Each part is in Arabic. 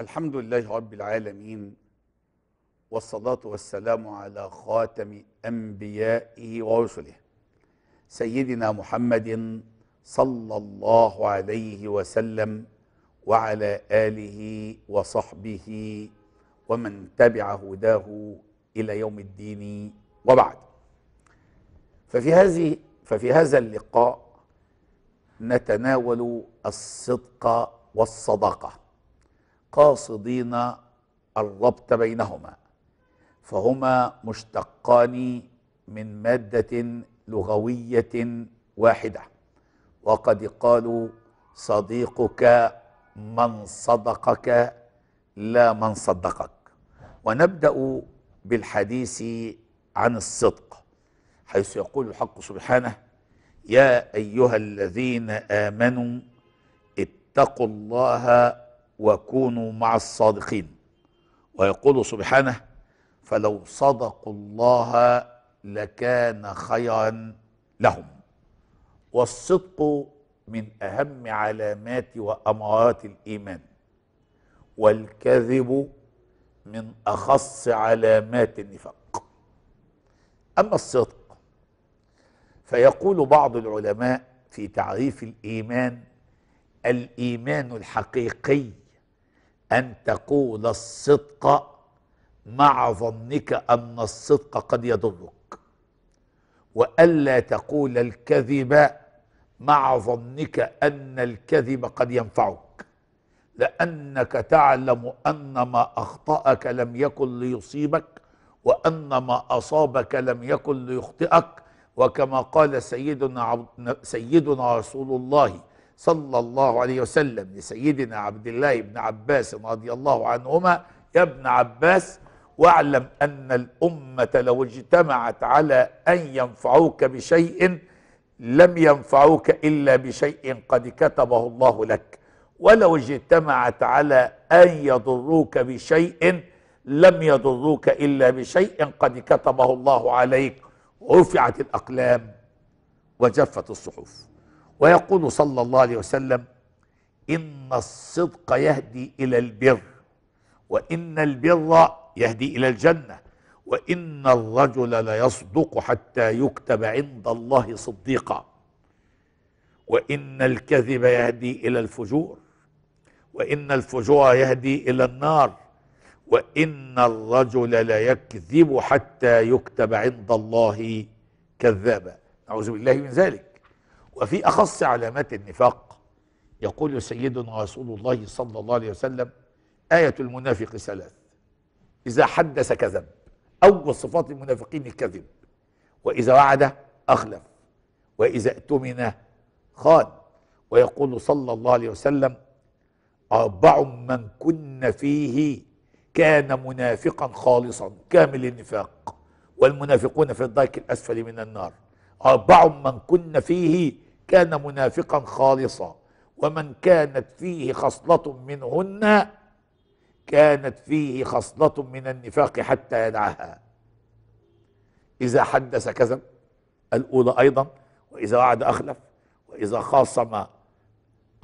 الحمد لله رب العالمين والصلاة والسلام على خاتم أنبيائه ورسله سيدنا محمد صلى الله عليه وسلم وعلى آله وصحبه ومن تبع هداه إلى يوم الدين وبعد ففي هذه ففي هذا اللقاء نتناول الصدق والصداقه قاصدين الربط بينهما فهما مشتقان من ماده لغويه واحده وقد قالوا صديقك من صدقك لا من صدقك ونبدا بالحديث عن الصدق حيث يقول الحق سبحانه يا ايها الذين امنوا اتقوا الله وكونوا مع الصادقين ويقول سبحانه فلو صدقوا الله لكان خيرا لهم والصدق من اهم علامات وامارات الايمان والكذب من اخص علامات النفاق اما الصدق فيقول بعض العلماء في تعريف الايمان الايمان الحقيقي ان تقول الصدق مع ظنك ان الصدق قد يضرك والا تقول الكذب مع ظنك ان الكذب قد ينفعك لانك تعلم ان ما اخطاك لم يكن ليصيبك وان ما اصابك لم يكن ليخطئك وكما قال سيدنا, عبد سيدنا رسول الله صلى الله عليه وسلم لسيدنا عبد الله بن عباس رضي الله عنهما يا ابن عباس واعلم أن الأمة لو اجتمعت على أن ينفعوك بشيء لم ينفعوك إلا بشيء قد كتبه الله لك ولو اجتمعت على أن يضروك بشيء لم يضروك إلا بشيء قد كتبه الله عليك رفعت الأقلام وجفت الصحف ويقول صلى الله عليه وسلم إن الصدق يهدي إلى البر وإن البر يهدي إلى الجنة وإن الرجل ليصدق حتى يكتب عند الله صديقا وإن الكذب يهدي إلى الفجور وإن الفجور يهدي إلى النار وإن الرجل ليكذب حتى يكتب عند الله كذابا نعوذ بالله من ذلك وفي أخص علامات النفاق يقول سيدنا رسول الله صلى الله عليه وسلم آية المنافق ثلاث إذا حدث كذب أول صفات المنافقين الكذب وإذا وعد أخلف وإذا اؤتمن خان ويقول صلى الله عليه وسلم أربع من كن فيه كان منافقا خالصا كامل النفاق والمنافقون في الدرك الأسفل من النار أربع من كن فيه كان منافقا خالصا ومن كانت فيه خصلة منهن كانت فيه خصلة من النفاق حتى يدعها إذا حدث كذب الأولى أيضا وإذا وعد أخلف وإذا خاصم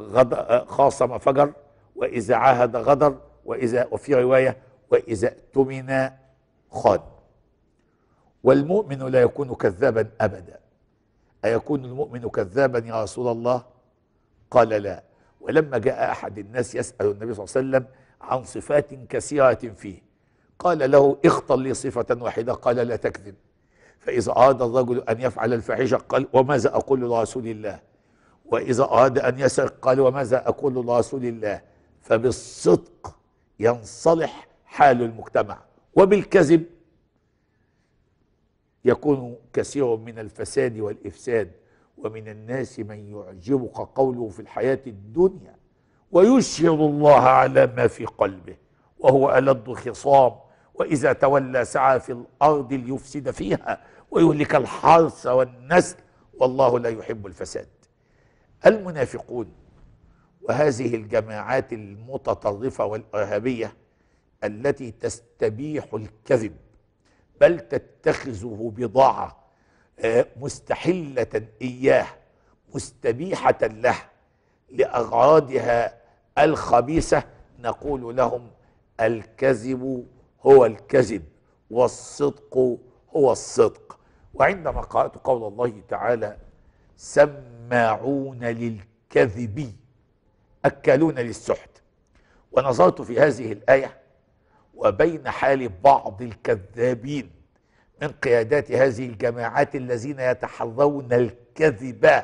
غد خاصم فجر وإذا عاهد غدر وإذا وفي رواية وإذا اؤتمن خان والمؤمن لا يكون كذابا أبدا أيكون المؤمن كذابا يا رسول الله قال لا ولما جاء أحد الناس يسأل النبي صلى الله عليه وسلم عن صفات كثيرة فيه قال له اختل لي صفة واحدة قال لا تكذب فإذا أراد الرجل أن يفعل الفاحشة قال وماذا أقول لرسول الله وإذا أراد أن يسرق قال وماذا أقول لرسول الله فبالصدق ينصلح حال المجتمع وبالكذب يكون كثير من الفساد والإفساد ومن الناس من يعجبك قوله في الحياة الدنيا ويشهد الله على ما في قلبه وهو ألد خصام وإذا تولى سعى في الأرض ليفسد فيها ويهلك الحرث والنسل والله لا يحب الفساد المنافقون وهذه الجماعات المتطرفه والارهابيه التي تستبيح الكذب بل تتخذه بضاعه آه، مستحله اياه مستبيحه له لاغراضها الخبيثه نقول لهم الكذب هو الكذب والصدق هو الصدق وعندما قرات قول الله تعالى سماعون للكذب أكلون للسحت ونظرت في هذه الآية وبين حال بعض الكذابين من قيادات هذه الجماعات الذين يتحرون الكذب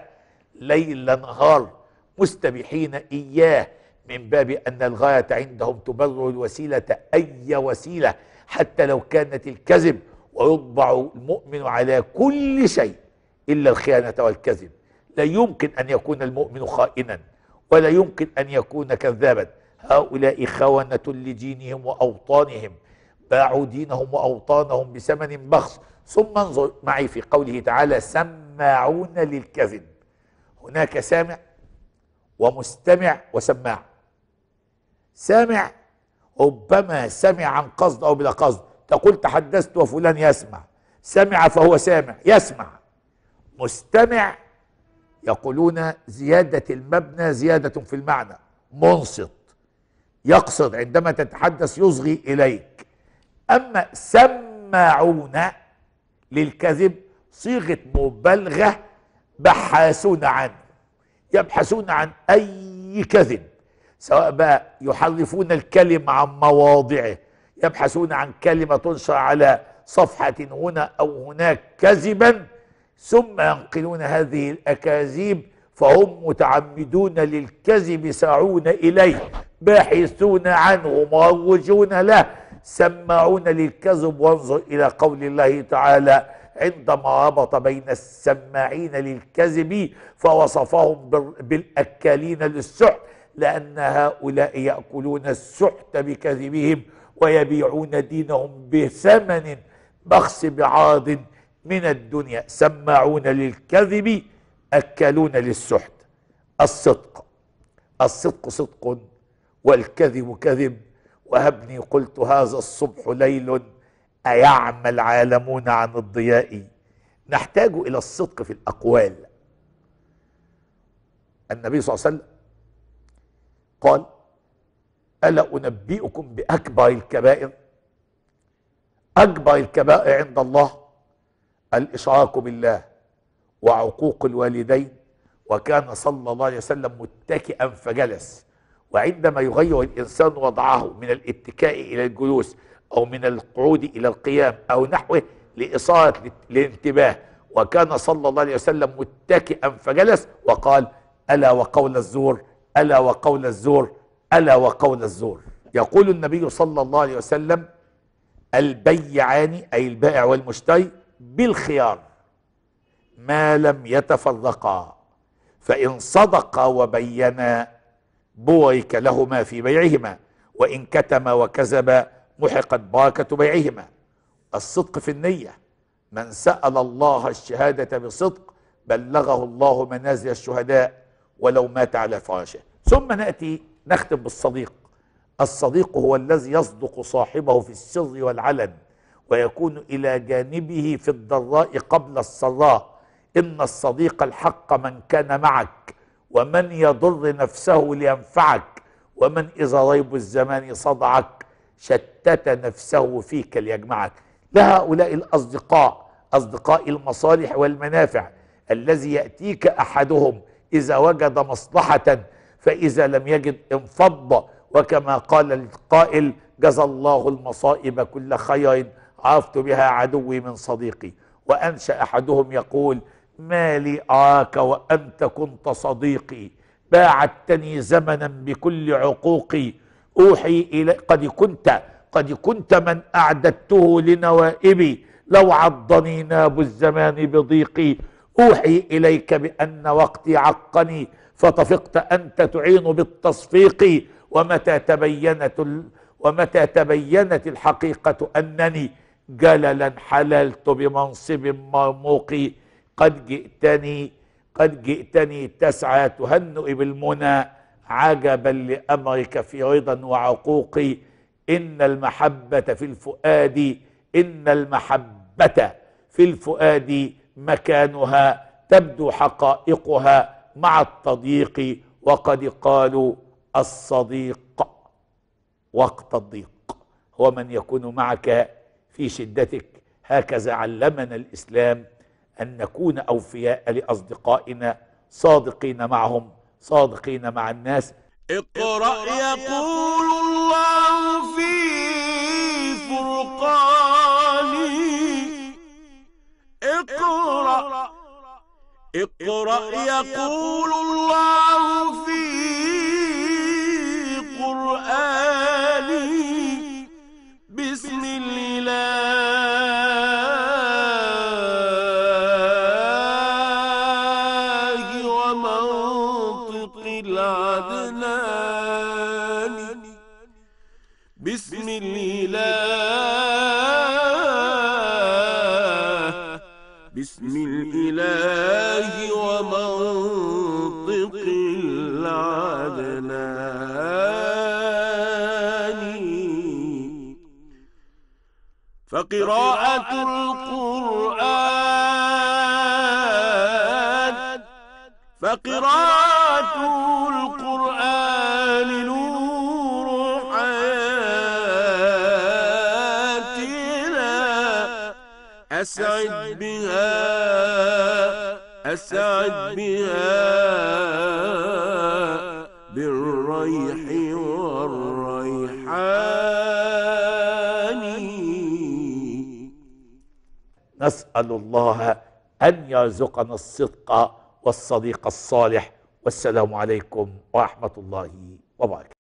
ليل نهار مستبيحين إياه من باب أن الغاية عندهم تبرر الوسيلة أي وسيلة حتى لو كانت الكذب ويطبع المؤمن على كل شيء إلا الخيانة والكذب لا يمكن أن يكون المؤمن خائنا ولا يمكن أن يكون كذابا هؤلاء خونة لدينهم وأوطانهم باعوا دينهم وأوطانهم بثمن بخس ثم انظر معي في قوله تعالى سماعون للكذب هناك سامع ومستمع وسماع سامع ربما سمع عن قصد أو بلا قصد تقول تحدثت وفلان يسمع سمع فهو سامع يسمع مستمع يقولون زيادة المبنى زيادة في المعنى منصت يقصد عندما تتحدث يصغي إليك أما سماعون للكذب صيغة مبالغة بحاسون عنه يبحثون عن أي كذب سواء بقى يحرفون الكلم عن مواضعه يبحثون عن كلمة تنشر على صفحة هنا أو هناك كذبا ثم ينقلون هذه الأكاذيب فهم متعمدون للكذب ساعون إليه باحثون عنه مروجون له سماعون للكذب وانظر إلى قول الله تعالى عندما ربط بين السماعين للكذب فوصفهم بالأكالين للسحت لأن هؤلاء يأكلون السحت بكذبهم ويبيعون دينهم بثمن بخس بعاض من الدنيا سماعون للكذب أكلون للسحت الصدق الصدق صدق والكذب كذب وهبني قلت هذا الصبح ليل أيعمى العالمون عن الضياء نحتاج إلى الصدق في الأقوال النبي صلى الله عليه وسلم قال ألا أنبئكم بأكبر الكبائر أكبر الكبائر عند الله الإشراك بالله وعقوق الوالدين وكان صلى الله عليه وسلم متكئا فجلس وعندما يغير الإنسان وضعه من الاتكاء إلى الجلوس أو من القعود إلى القيام أو نحوه لإصالة الانتباه وكان صلى الله عليه وسلم متكئا فجلس وقال ألا وقول الزور ألا وقول الزور ألا وقول الزور يقول النبي صلى الله عليه وسلم البيعان أي البائع والمشتري بالخيار ما لم يتفرقا فإن صدقا وبينا بورك لهما في بيعهما وإن كتما وكذب محقت بركة بيعهما الصدق في النية من سأل الله الشهادة بصدق بلغه الله منازل الشهداء ولو مات على فراشه ثم نأتي نختم بالصديق الصديق هو الذي يصدق صاحبه في السر والعلن ويكون إلى جانبه في الضراء قبل الصلاة إن الصديق الحق من كان معك ومن يضر نفسه لينفعك ومن إذا ريب الزمان صدعك شتت نفسه فيك ليجمعك لهؤلاء الأصدقاء أصدقاء المصالح والمنافع الذي يأتيك أحدهم إذا وجد مصلحة فإذا لم يجد انفض وكما قال القائل جزى الله المصائب كل خير عرفت بها عدوي من صديقي وأنشأ أحدهم يقول ما لي أراك وأنت كنت صديقي باعدتني زمنا بكل عقوقي أوحي إلي قد كنت قد كنت من أعددته لنوائبي لو عضني ناب الزمان بضيقي أوحي إليك بأن وقتي عقني فطفقت أنت تعين بالتصفيق ومتى تبينت ومتى تبينت الحقيقة أنني جللا حللت بمنصب مرموق قد جئتني قد جئتني تسعى تهنئ بالمنى عجبا لأمرك في رضا وعقوقي إن المحبة في الفؤاد إن المحبة في الفؤاد مكانها تبدو حقائقها مع التضييق وقد قالوا الصديق وقت الضيق هو من يكون معك في شدتك هكذا علمنا الإسلام أن نكون أوفياء لأصدقائنا صادقين معهم صادقين مع الناس اقرأ يقول الله في فرقاني اقرأ اقرأ يقول الله في بسم الإله بسم الإله ومنطق العدناني فقراءة القرآن فقراءة القرآن أسعد بها أسعد بها بالريح والريحان نسأل الله أن يرزقنا الصدق والصديق الصالح والسلام عليكم ورحمة الله وبركاته